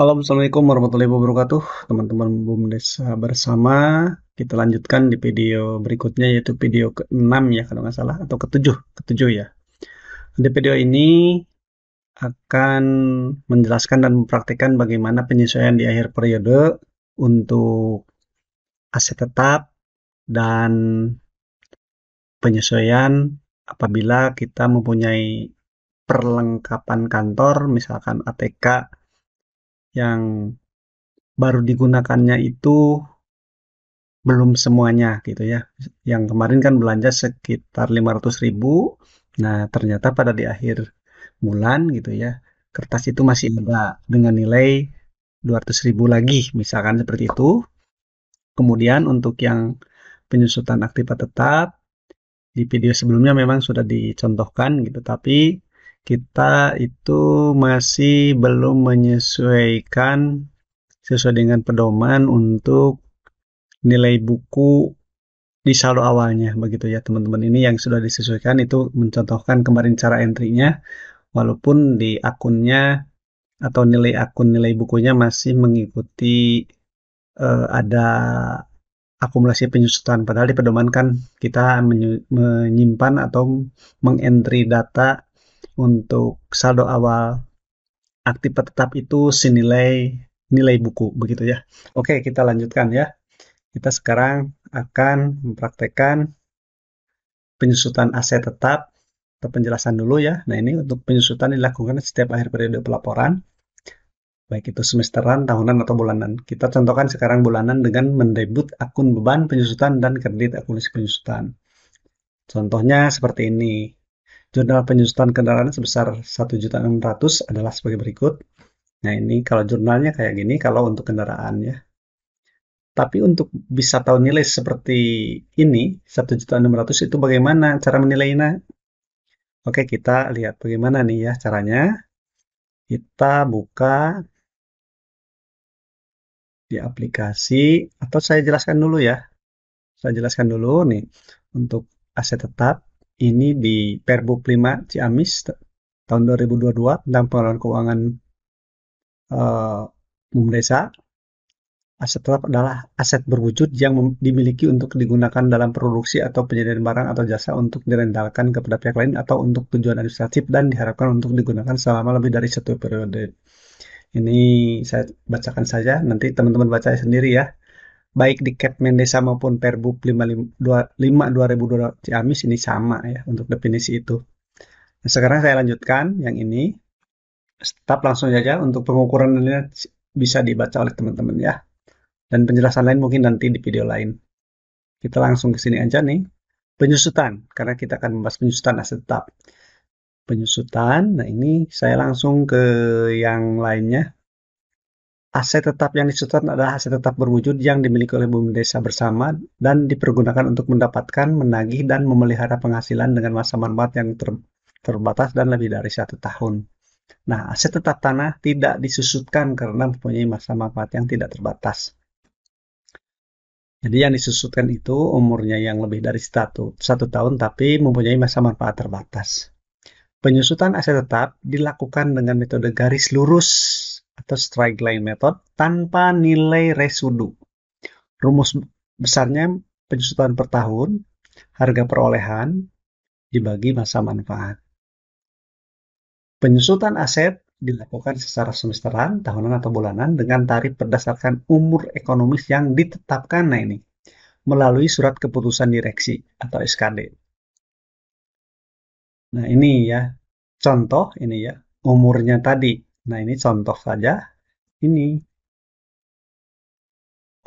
Halo, Assalamualaikum warahmatullahi wabarakatuh, teman-teman BUMDes bersama. Kita lanjutkan di video berikutnya, yaitu video ke-6 ya, kalau nggak salah, atau ke-7, ke ya. Di video ini akan menjelaskan dan mempraktikkan bagaimana penyesuaian di akhir periode untuk aset tetap dan penyesuaian apabila kita mempunyai perlengkapan kantor, misalkan ATK, yang baru digunakannya itu belum semuanya gitu ya. Yang kemarin kan belanja sekitar 500 ribu. Nah, ternyata pada di akhir bulan gitu ya, kertas itu masih ada dengan nilai 200 ribu lagi, misalkan seperti itu. Kemudian untuk yang penyusutan aktiva tetap, di video sebelumnya memang sudah dicontohkan gitu, tapi kita itu masih belum menyesuaikan sesuai dengan pedoman untuk nilai buku di saldo awalnya begitu ya teman-teman ini yang sudah disesuaikan itu mencontohkan kemarin cara entry-nya walaupun di akunnya atau nilai akun nilai bukunya masih mengikuti uh, ada akumulasi penyusutan padahal di pedoman kan kita menyimpan atau mengentry data untuk saldo awal aktiva tetap itu senilai nilai buku begitu ya. Oke, kita lanjutkan ya. Kita sekarang akan mempraktekkan penyusutan aset tetap atau penjelasan dulu ya. Nah, ini untuk penyusutan dilakukan setiap akhir periode pelaporan baik itu semesteran, tahunan, atau bulanan. Kita contohkan sekarang bulanan dengan mendebut akun beban penyusutan dan kredit akumulasi penyusutan. Contohnya seperti ini. Jurnal penyusutan kendaraan sebesar 1.600 adalah sebagai berikut. Nah, ini kalau jurnalnya kayak gini, kalau untuk kendaraan ya. Tapi untuk bisa tahu nilai seperti ini, 1.600 itu bagaimana cara menilainya? Oke, kita lihat bagaimana nih ya caranya. Kita buka di aplikasi, atau saya jelaskan dulu ya. Saya jelaskan dulu nih, untuk aset tetap ini di Perbup 5 Ciamis tahun 2022 tentang pengelolaan keuangan uh, desa. Aset tetap adalah aset berwujud yang dimiliki untuk digunakan dalam produksi atau penyediaan barang atau jasa untuk direndalkan kepada pihak lain atau untuk tujuan administratif dan diharapkan untuk digunakan selama lebih dari satu periode. Ini saya bacakan saja, nanti teman-teman baca sendiri ya baik di Kepmen Desa maupun Perbup 55 2002 Ciamis ini sama ya untuk definisi itu. Nah, sekarang saya lanjutkan yang ini. Tetap langsung saja untuk pengukuran ini bisa dibaca oleh teman-teman ya. Dan penjelasan lain mungkin nanti di video lain. Kita langsung ke sini aja nih. Penyusutan, karena kita akan membahas penyusutan aset tetap. Penyusutan, nah ini saya langsung ke yang lainnya, Aset tetap yang dicatat adalah aset tetap berwujud yang dimiliki oleh bumi desa bersama dan dipergunakan untuk mendapatkan, menagih, dan memelihara penghasilan dengan masa manfaat yang ter terbatas dan lebih dari satu tahun. Nah, aset tetap tanah tidak disusutkan karena mempunyai masa manfaat yang tidak terbatas. Jadi yang disusutkan itu umurnya yang lebih dari satu, satu tahun tapi mempunyai masa manfaat terbatas. Penyusutan aset tetap dilakukan dengan metode garis lurus atau straight line method tanpa nilai residu. Rumus besarnya penyusutan per tahun, harga perolehan dibagi masa manfaat. Penyusutan aset dilakukan secara semesteran, tahunan atau bulanan dengan tarif berdasarkan umur ekonomis yang ditetapkan nah ini melalui surat keputusan direksi atau SKD. Nah, ini ya contoh ini ya umurnya tadi Nah, ini contoh saja. Ini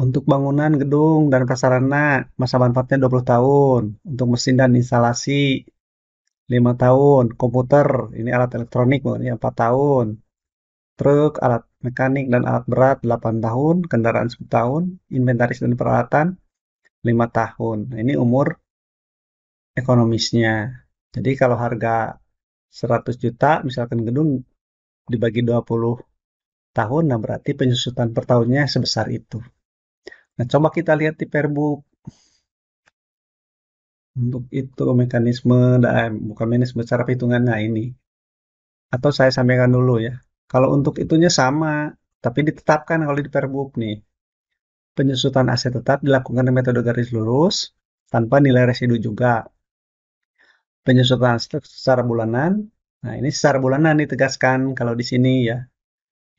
untuk bangunan gedung dan prasarana masa manfaatnya 20 tahun. Untuk mesin dan instalasi 5 tahun. Komputer, ini alat elektronik ini 4 tahun. Truk, alat mekanik dan alat berat 8 tahun, kendaraan 10 tahun, inventaris dan peralatan 5 tahun. Nah, ini umur ekonomisnya. Jadi kalau harga 100 juta misalkan gedung dibagi 20 tahun, nah berarti penyusutan per tahunnya sebesar itu. Nah, coba kita lihat di perbu untuk itu mekanisme bukan mekanisme cara perhitungannya ini. Atau saya sampaikan dulu ya. Kalau untuk itunya sama, tapi ditetapkan kalau di perbuk nih. Penyusutan aset tetap dilakukan dengan metode garis lurus tanpa nilai residu juga. Penyusutan secara bulanan Nah, ini secara bulanan ditegaskan kalau di sini ya.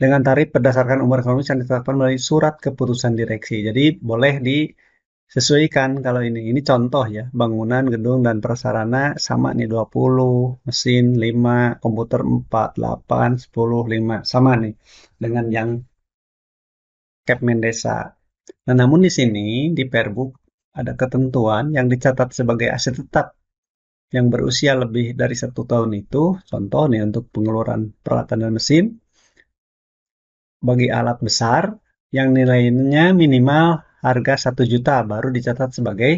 Dengan tarif berdasarkan umur ekonomis yang ditetapkan melalui surat keputusan direksi. Jadi boleh disesuaikan kalau ini. Ini contoh ya, bangunan, gedung, dan prasarana sama nih 20, mesin 5, komputer 4, 8, 10, 5. Sama nih dengan yang Kepmen Desa. Nah, namun di sini di Perbuk ada ketentuan yang dicatat sebagai aset tetap yang berusia lebih dari satu tahun itu, contoh nih untuk pengeluaran peralatan dan mesin, bagi alat besar yang nilainya minimal harga 1 juta baru dicatat sebagai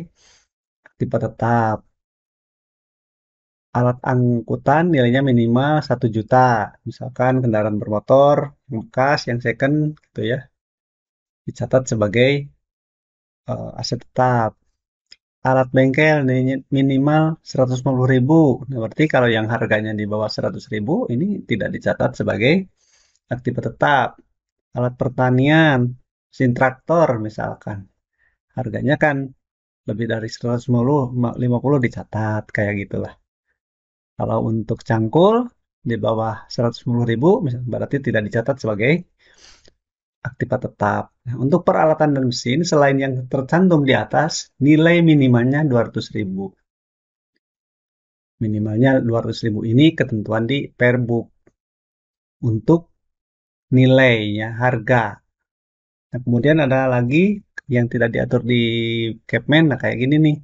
tipe tetap. Alat angkutan nilainya minimal 1 juta, misalkan kendaraan bermotor, bekas, yang second gitu ya, dicatat sebagai uh, aset tetap alat bengkel minimal 150 ribu. Nah, berarti kalau yang harganya di bawah 100 ribu ini tidak dicatat sebagai aktif tetap. Alat pertanian, mesin traktor misalkan. Harganya kan lebih dari 150 50 dicatat kayak gitulah. Kalau untuk cangkul di bawah 150.000 ribu berarti tidak dicatat sebagai aktiva tetap. Nah, untuk peralatan dan mesin, selain yang tercantum di atas, nilai minimalnya ribu Minimalnya ribu ini ketentuan di Perbuk Untuk nilainya harga. Nah, kemudian ada lagi yang tidak diatur di Capman, nah kayak gini nih.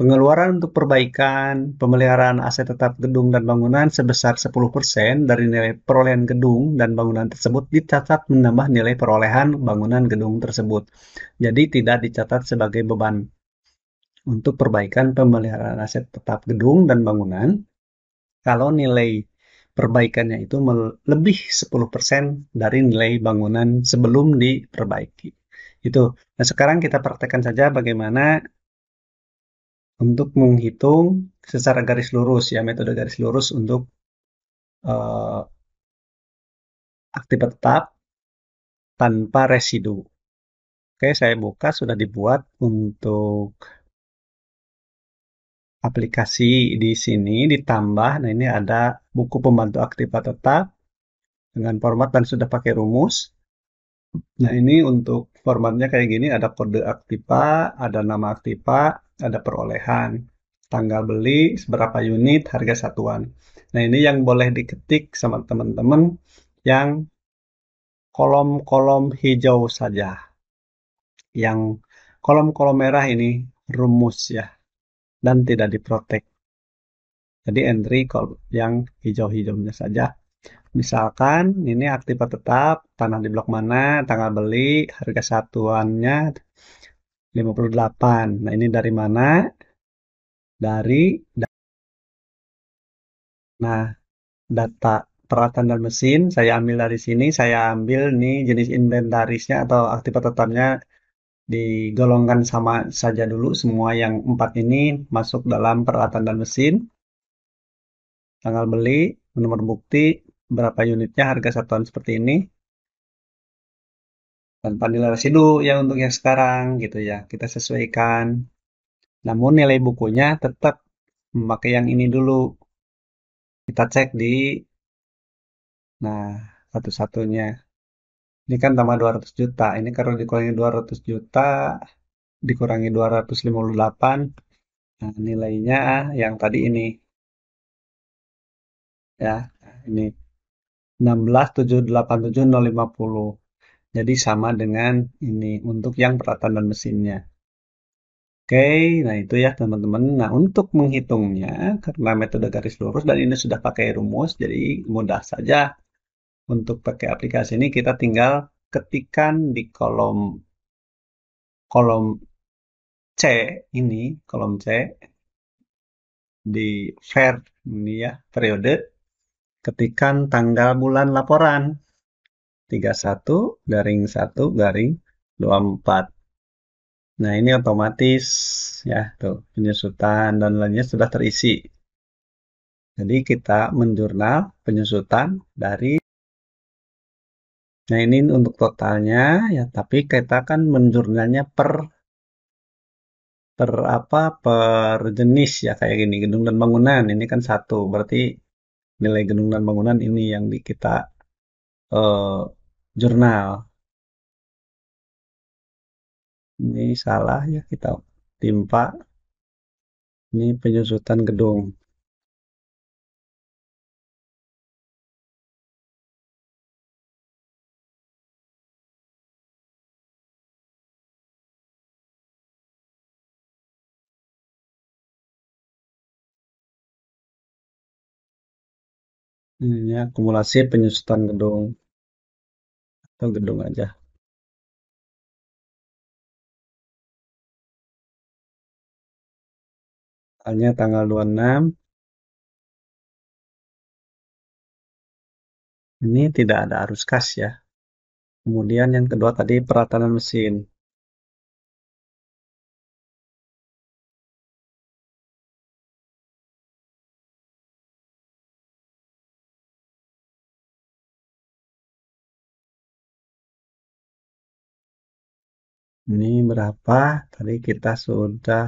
Pengeluaran untuk perbaikan, pemeliharaan aset tetap gedung dan bangunan sebesar 10% dari nilai perolehan gedung dan bangunan tersebut dicatat menambah nilai perolehan bangunan gedung tersebut. Jadi tidak dicatat sebagai beban. Untuk perbaikan pemeliharaan aset tetap gedung dan bangunan, kalau nilai perbaikannya itu lebih 10% dari nilai bangunan sebelum diperbaiki. Itu. Nah, sekarang kita praktekkan saja bagaimana untuk menghitung secara garis lurus ya metode garis lurus untuk uh, eh, aktif tetap tanpa residu. Oke, saya buka sudah dibuat untuk aplikasi di sini ditambah. Nah, ini ada buku pembantu aktif tetap dengan format dan sudah pakai rumus. Nah, ini untuk formatnya kayak gini, ada kode aktiva, ada nama aktiva, ada perolehan, tanggal beli, seberapa unit, harga satuan. Nah ini yang boleh diketik sama teman-teman yang kolom-kolom hijau saja. Yang kolom-kolom merah ini rumus ya dan tidak diprotek. Jadi entry yang hijau-hijaunya saja. Misalkan ini aktiva tetap, tanah di blok mana, tanggal beli, harga satuannya, 58. Nah, ini dari mana? Dari Nah, data peralatan dan mesin saya ambil dari sini, saya ambil nih jenis inventarisnya atau aktivitas tetapnya digolongkan sama saja dulu semua yang empat ini masuk dalam peralatan dan mesin. Tanggal beli, nomor bukti, berapa unitnya, harga satuan seperti ini tanpa nilai residu ya untuk yang sekarang gitu ya kita sesuaikan namun nilai bukunya tetap memakai yang ini dulu kita cek di nah satu-satunya ini kan tambah 200 juta ini kalau dikurangi 200 juta dikurangi 258 nah, nilainya yang tadi ini ya ini puluh jadi sama dengan ini untuk yang peralatan dan mesinnya. Oke, nah itu ya teman-teman. Nah untuk menghitungnya, karena metode garis lurus dan ini sudah pakai rumus, jadi mudah saja untuk pakai aplikasi ini kita tinggal ketikan di kolom kolom C ini, kolom C di fair ini ya, periode, ketikan tanggal bulan laporan. 31 garing 1 garing 24. Nah, ini otomatis ya, tuh penyusutan dan lainnya sudah terisi. Jadi kita menjurnal penyusutan dari Nah, ini untuk totalnya ya, tapi kita kan menjurnalnya per per apa? per jenis ya kayak gini, gedung dan bangunan. Ini kan satu, berarti nilai gedung dan bangunan ini yang di kita eh, jurnal. Ini salah ya kita timpa. Ini penyusutan gedung. Ini akumulasi penyusutan gedung atau gedung aja Hanya tanggal 26 ini tidak ada arus kas ya kemudian yang kedua tadi peralatan mesin ini berapa tadi kita sudah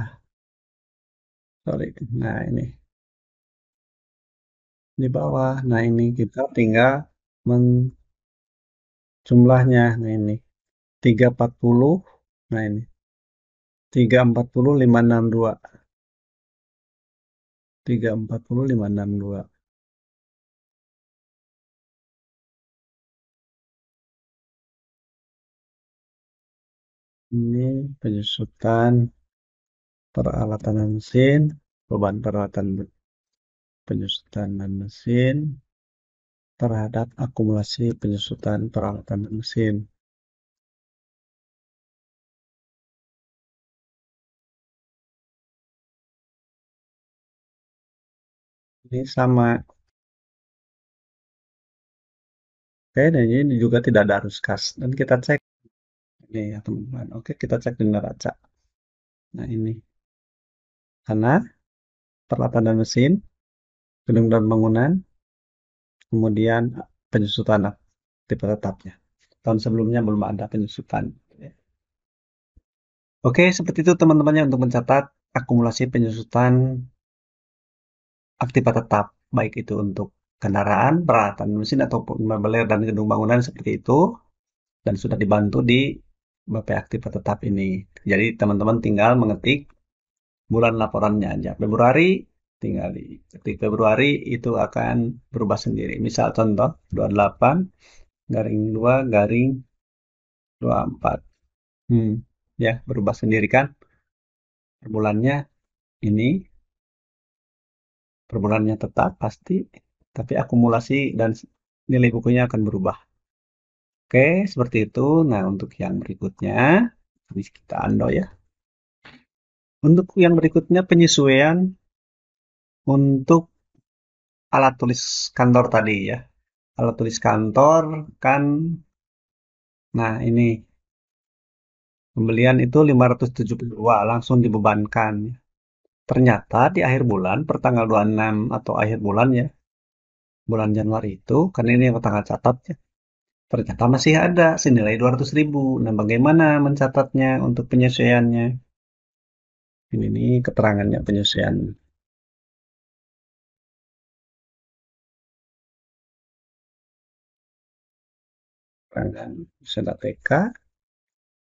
sorry nah ini di bawah nah ini kita tinggal men jumlahnya nah ini 340 nah ini 340 562 340 562 ini penyusutan peralatan mesin beban peralatan penyusutan dan mesin terhadap akumulasi penyusutan peralatan dan mesin ini sama Oke, dan ini juga tidak ada arus kas. Dan kita cek ini ya iya, teman-teman oke kita cek dengan neraca. nah ini karena peralatan dan mesin gedung dan bangunan kemudian penyusutan tipe tetapnya tahun sebelumnya belum ada penyusutan oke seperti itu teman-temannya untuk mencatat akumulasi penyusutan aktiva tetap baik itu untuk kendaraan, peralatan mesin ataupun mebeler dan gedung bangunan seperti itu dan sudah dibantu di BP aktif tetap ini. Jadi teman-teman tinggal mengetik bulan laporannya aja. Februari tinggal diketik Februari itu akan berubah sendiri. Misal contoh 28 garing 2 garing 24. Hmm, ya, berubah sendiri kan? Per bulannya ini per bulannya tetap pasti, tapi akumulasi dan nilai bukunya akan berubah. Oke, seperti itu. Nah, untuk yang berikutnya, habis kita ando ya. Untuk yang berikutnya penyesuaian untuk alat tulis kantor tadi ya. Alat tulis kantor kan nah ini pembelian itu 572 langsung dibebankan. Ternyata di akhir bulan pertanggal 26 atau akhir bulan ya. Bulan Januari itu karena ini yang tanggal catat ya ternyata masih ada senilai 200 ribu. Nah, bagaimana mencatatnya untuk penyesuaiannya? Ini ini keterangannya penyesuaian. Keterangan senat TK.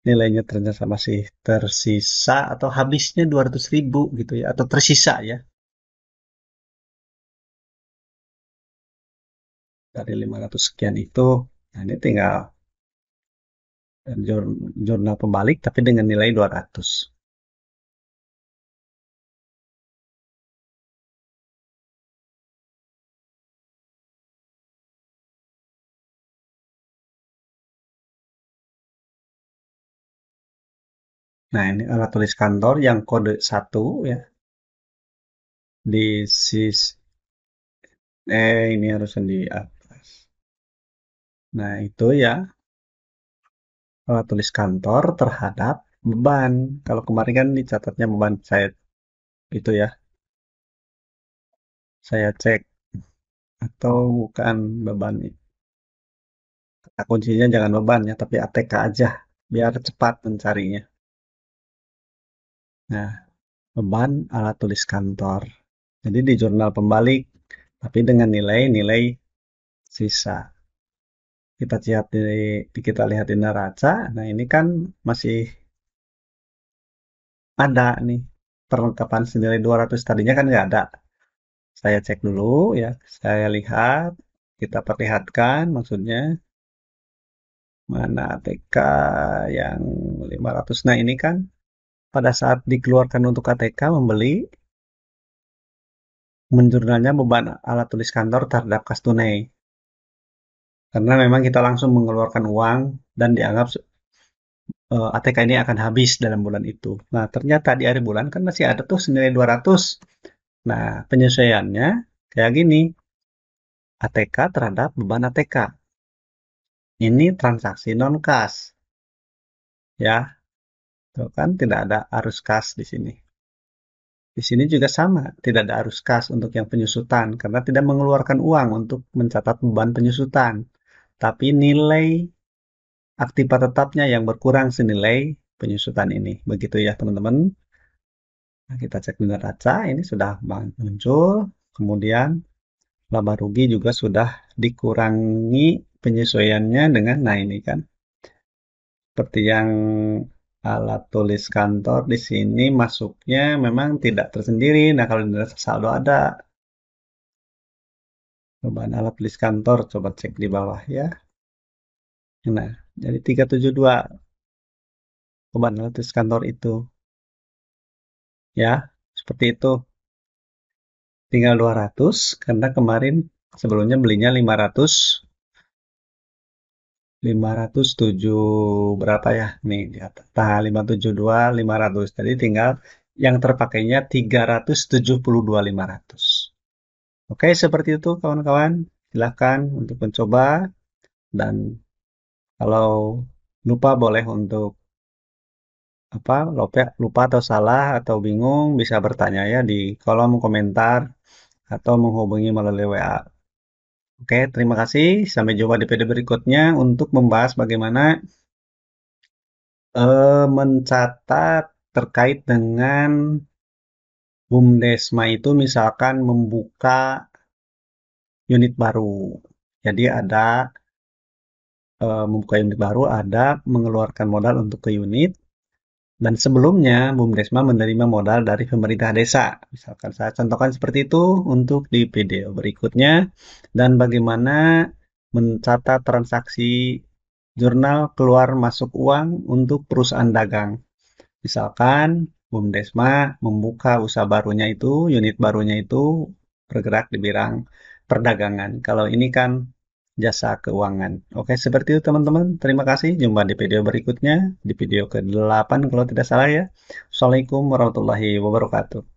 Nilainya ternyata masih tersisa atau habisnya 200 ribu gitu ya. Atau tersisa ya. Dari 500 sekian itu Nah, ini tinggal eh, jurnal pembalik tapi dengan nilai 200. Nah, ini alat tulis kantor yang kode 1 ya. Di sis eh ini harus di Nah, itu ya uh, tulis kantor terhadap beban. Kalau kemarin kan dicatatnya beban saya itu ya? Saya cek. Atau bukan beban i kuncinya jangan beban ya, tapi ATK aja, biar cepat mencarinya. Nah, beban alat tulis kantor. Jadi di jurnal pembalik, tapi dengan nilai-nilai sisa kita lihat di kita lihat di neraca nah ini kan masih ada nih perlengkapan sendiri 200 tadinya kan nggak ada saya cek dulu ya saya lihat kita perlihatkan maksudnya mana ATK yang 500 nah ini kan pada saat dikeluarkan untuk ATK membeli menjurnalnya beban alat tulis kantor terhadap kas tunai karena memang kita langsung mengeluarkan uang dan dianggap uh, eh, ATK ini akan habis dalam bulan itu. Nah, ternyata di hari bulan kan masih ada tuh senilai 200. Nah, penyesuaiannya kayak gini. ATK terhadap beban ATK. Ini transaksi non kas. Ya. Tuh kan tidak ada arus kas di sini. Di sini juga sama, tidak ada arus kas untuk yang penyusutan karena tidak mengeluarkan uang untuk mencatat beban penyusutan tapi nilai aktiva tetapnya yang berkurang senilai penyusutan ini. Begitu ya teman-teman. Nah, kita cek dengan raca, ini sudah muncul. Kemudian laba rugi juga sudah dikurangi penyesuaiannya dengan, nah ini kan. Seperti yang alat tulis kantor di sini masuknya memang tidak tersendiri. Nah kalau di saldo ada, Cobaan alat tulis kantor, coba cek di bawah ya. Nah, jadi 372 cobaan alat tulis kantor itu. Ya, seperti itu. Tinggal 200 karena kemarin sebelumnya belinya 500 507 berapa ya nih di atas nah, 572 500 Jadi tinggal yang terpakainya 372 500 Oke, seperti itu kawan-kawan. Silahkan untuk mencoba dan kalau lupa boleh untuk apa lupa, lupa atau salah atau bingung bisa bertanya ya di kolom komentar atau menghubungi melalui WA. Oke, terima kasih. Sampai jumpa di video berikutnya untuk membahas bagaimana uh, mencatat terkait dengan Bumdesma itu misalkan membuka unit baru. Jadi ada e, membuka unit baru, ada mengeluarkan modal untuk ke unit. Dan sebelumnya Bumdesma menerima modal dari pemerintah desa. Misalkan saya contohkan seperti itu untuk di video berikutnya dan bagaimana mencatat transaksi jurnal keluar masuk uang untuk perusahaan dagang. Misalkan Bumdesma membuka usaha barunya itu, unit barunya itu bergerak di bidang perdagangan. Kalau ini kan jasa keuangan. Oke, seperti itu teman-teman. Terima kasih. Jumpa di video berikutnya, di video ke-8 kalau tidak salah ya. Assalamualaikum warahmatullahi wabarakatuh.